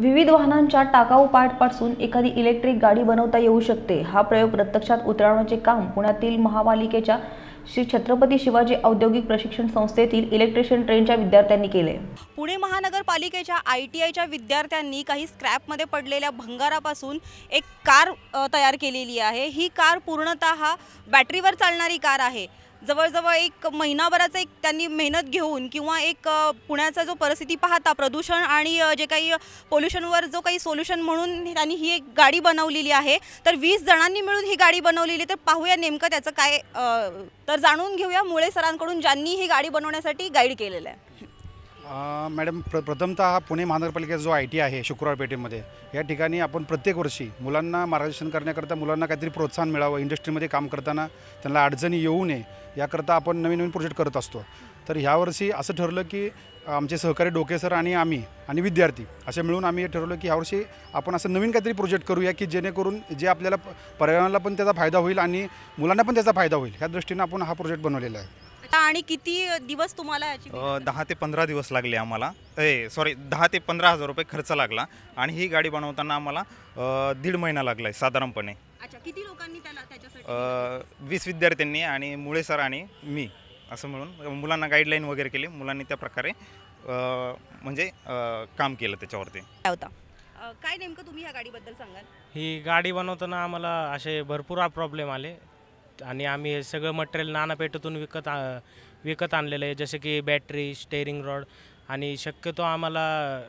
विविध वाहनांच्या टाकाऊ पार्टपासून एखादी इलेक्ट्रिक गाडी बनवता येऊ शकते हा प्रयोग प्रत्यक्षात उतरवण्याचे काम पुण्यातील महापालिकेच्या श्री छत्रपती शिवाजी औद्योगिक प्रशिक्षण संस्थेतील इलेक्ट्रिशियन ट्रेनच्या विद्यार्थ्यांनी केले पुणे महानगरपालिकेच्या आय टी आयच्या विद्यार्थ्यांनी काही स्क्रॅपमध्ये पडलेल्या भंगारापासून एक कार तयार केलेली आहे ही कार पूर्णत बॅटरीवर चालणारी कार आहे जवळजवळ एक महिनाभराचा एक त्यांनी मेहनत घेऊन किंवा एक पुण्याचा जो परिस्थिती पाहता प्रदूषण आणि जे काही पोल्युशनवर जो काही सोल्युशन म्हणून त्यांनी ही एक गाडी बनवलेली आहे तर वीस जणांनी मिळून ही गाडी बनवलेली तर पाहूया नेमकं त्याचं काय तर जाणून घेऊया मुळे सरांकडून ज्यांनी ही गाडी बनवण्यासाठी गाईड केलेलं आहे मॅडम प्र प्रथमतः हा पुणे महानगरपालिकेचा जो आय टी आहे शुक्रवार पेठेमध्ये या ठिकाणी आपण प्रत्येक वर्षी मुलांना मार्गदर्शन करण्याकरता मुलांना काहीतरी प्रोत्साहन मिळावं इंडस्ट्रीमध्ये काम करताना त्यांना अडचणी येऊ नये याकरता आपण नवीन नवीन प्रोजेक्ट करत असतो तर ह्यावर्षी असं ठरलं की आमचे सहकारी डोकेसर आणि आम्ही आणि विद्यार्थी असे मिळून आम्ही हे ठरवलं की ह्यावर्षी आपण असं नवीन काहीतरी प्रोजेक्ट करूया की जेणेकरून जे आपल्याला पर्यावरणाला पण त्याचा फायदा होईल आणि मुलांना पण त्याचा फायदा होईल ह्या दृष्टीनं आपण हा प्रोजेक्ट बनवलेला आहे आणि किती दिवस तुम्हाला दहा ते पंधरा दिवस लागले आम्हाला ए सॉरी दहा ते पंधरा हजार रुपये खर्च लागला आणि ही गाडी बनवताना आम्हाला दीड महिना लागलाय साधारणपणे अच्छा किती लोकांनी त्याला त्याच्यासाठी वीस विद्यार्थ्यांनी आणि मुळे सर आणि मी असं म्हणून मुलांना गाईडलाईन वगैरे केली मुलांनी त्या प्रकारे म्हणजे काम केलं त्याच्यावरती काय होता काय नेमकं तुम्ही या गाडीबद्दल सांगाल ही गाडी बनवताना आम्हाला असे भरपूर प्रॉब्लेम आले आणि आम्ही हे सगळं मटेरियल नानापेठेतून विकत विकत आणलेलं आहे जसे की बॅटरी स्टेअरिंग रॉड आणि शक्यतो आम्हाला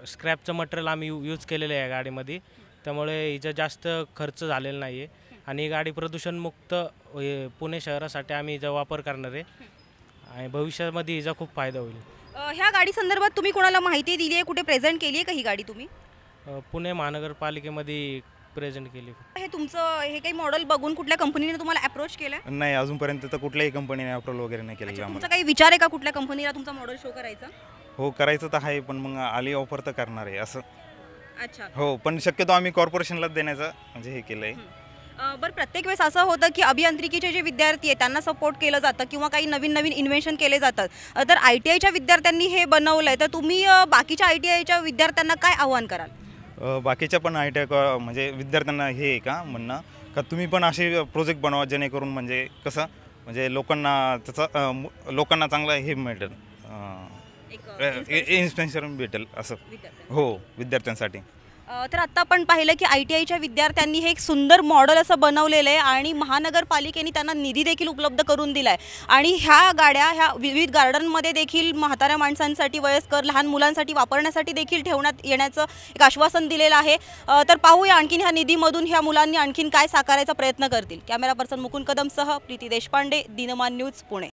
स्क्रॅपचं मटेरियल आम्ही यू यूज केलेलं आहे गाडीमध्ये त्यामुळे हिचा जास्त खर्च झालेला नाही आहे आणि ही गाडी प्रदूषणमुक्त पुणे शहरासाठी आम्ही हिचा वापर करणार आहे आणि भविष्यामध्ये हिचा खूप फायदा होईल ह्या गाडी संदर्भात तुम्ही कोणाला माहिती दिली आहे कुठे प्रेझेंट केली आहे का ही गाडी तुम्ही पुणे महानगरपालिकेमध्ये प्रेझेंट केली हे तुमचं हे काही मॉडेल बघून कुठल्या कंपनीने तुम्हाला अप्रोच केलं नाही अजूनपर्यंत तर कुठल्याही कंपनीने अप्रोच वगैरे नाही केलं तुमचा काही विचार आहे का कुठल्या कंपनीला तुमचा मॉडेल शो करायचा हो करायचं तर आहे पण मग आली ऑफर तर करणार आहे असं अच्छा हो पण शक्यतो आम्ही कॉर्पोरेशनला देण्याचं म्हणजे हे केलं आहे बरं प्रत्येक वेळेस असं होतं की अभियांत्रिकीचे जे विद्यार्थी आहेत त्यांना सपोर्ट केलं जातं किंवा काही नवीन नवीन इन्व्हेन्शन केले जातात तर आय टी आयच्या विद्यार्थ्यांनी हे बनवलं आहे तर तुम्ही बाकीच्या आय टी आयच्या विद्यार्थ्यांना काय आव्हान कराल बाकीच्या पण आय टी आय म्हणजे विद्यार्थ्यांना हे आहे का म्हणणं का तुम्ही पण असे प्रोजेक्ट बनवा जेणेकरून म्हणजे कसं म्हणजे लोकांना त्याचा लोकांना चांगला हे मिळेल इन्स्पिरेशन भेटेल असं हो विद्यार्थ्यांसाठी तर आत्ता आपण पाहिलं की आय टी आयच्या विद्यार्थ्यांनी हे एक सुंदर मॉडेल असं बनवलेलं आहे आणि महानगरपालिकेने त्यांना निधी देखील उपलब्ध करून दिला आहे आणि ह्या गाड्या ह्या विविध गार्डनमध्ये देखील म्हाताऱ्या माणसांसाठी वयस्कर लहान मुलांसाठी वापरण्यासाठी देखील ठेवण्यात येण्याचं एक आश्वासन दिलेलं आहे तर पाहूया आणखीन ह्या निधीमधून ह्या मुलांनी आणखीन काय साकारायचा प्रयत्न करतील कॅमेरा पर्सन मुकुंद कदमसह प्रीती देशपांडे दिनमान न्यूज पुणे